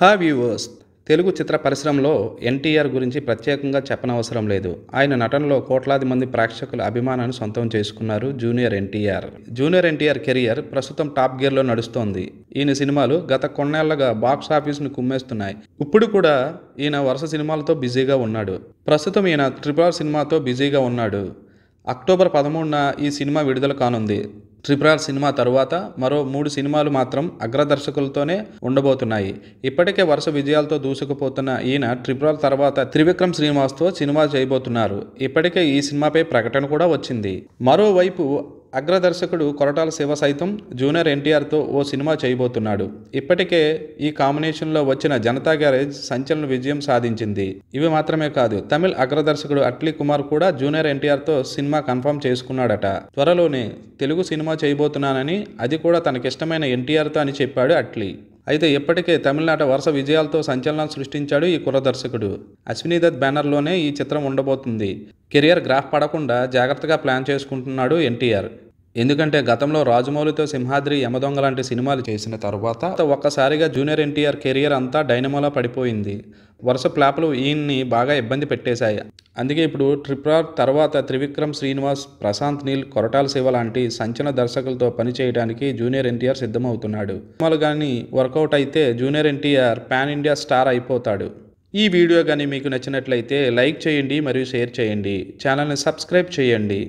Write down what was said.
హా వ్యూవర్స్ తెలుగు చిత్ర పరిశ్రమలో ఎన్టీఆర్ గురించి ప్రత్యేకంగా చెప్పనవసరం లేదు ఆయన నటనలో కోట్లాది మంది ప్రేక్షకుల అభిమానాన్ని సొంతం చేసుకున్నారు junior NTR junior NTR career ప్రస్తుతం టాప్ గేర్లో నడుస్తోంది ఈయన సినిమాలు గత కొన్నేళ్లుగా బాక్స్ ఆఫీస్ను కుమ్మేస్తున్నాయి ఇప్పుడు కూడా ఈయన వరుస సినిమాలతో బిజీగా ఉన్నాడు ప్రస్తుతం ఈయన త్రిపుర సినిమాతో బిజీగా ఉన్నాడు అక్టోబర్ పదమూడున ఈ సినిమా విడుదల కానుంది త్రిపురాల్ సినిమా తరువాత మరో మూడు సినిమాలు మాత్రం అగ్రదర్శకులతోనే ఉండబోతున్నాయి ఇప్పటికే వరుస విజయాలతో దూసుకుపోతున్న ఈయన ట్రిపుల్ తర్వాత త్రివిక్రమ్ శ్రీనివాస్తో సినిమా చేయబోతున్నారు ఇప్పటికే ఈ సినిమాపై ప్రకటన కూడా వచ్చింది మరోవైపు అగ్రదర్శకుడు కొరటాల శివ సైతం జూనియర్ ఎన్టీఆర్తో ఓ సినిమా చేయబోతున్నాడు ఇప్పటికే ఈ కాంబినేషన్లో వచ్చిన జనతా గ్యారేజ్ సంచలన విజయం సాధించింది ఇవి మాత్రమే కాదు తమిళ అగ్రదర్శకుడు అట్లీ కుమార్ కూడా జూనియర్ ఎన్టీఆర్తో సినిమా కన్ఫర్మ్ చేసుకున్నాడట త్వరలోనే తెలుగు సినిమా చేయబోతున్నానని అది కూడా తనకిష్టమైన ఎన్టీఆర్తో అని చెప్పాడు అట్లీ అయితే ఇప్పటికే తమిళనాట వరుస విజయాలతో సంచలనం సృష్టించాడు ఈ కురదర్శకుడు అశ్విని దత్ బ్యానర్లోనే ఈ చిత్రం ఉండబోతుంది కెరియర్ గ్రాఫ్ పడకుండా జాగ్రత్తగా ప్లాన్ చేసుకుంటున్నాడు ఎన్టీఆర్ ఎందుకంటే గతంలో రాజమౌళితో సింహాద్రి యమదొంగ లాంటి సినిమాలు చేసిన తర్వాత ఒక్కసారిగా జూనియర్ ఎన్టీఆర్ కెరియర్ అంతా డైనమోలా పడిపోయింది వరుస ప్లాపులు ఈయన్ని బాగా ఇబ్బంది పెట్టేశాయి అందుకే ఇప్పుడు ట్రిప్రార్ తర్వాత త్రివిక్రమ్ శ్రీనివాస్ ప్రశాంత్ నీల్ కొరటాల శివ లాంటి సంచలన దర్శకులతో పనిచేయడానికి జూనియర్ ఎన్టీఆర్ సిద్ధమవుతున్నాడు సినిమాలు కానీ వర్కౌట్ అయితే junior NTR pan India star అయిపోతాడు ఈ వీడియో కానీ మీకు నచ్చినట్లయితే లైక్ చేయండి మరియు షేర్ చేయండి ఛానల్ని సబ్స్క్రైబ్ చేయండి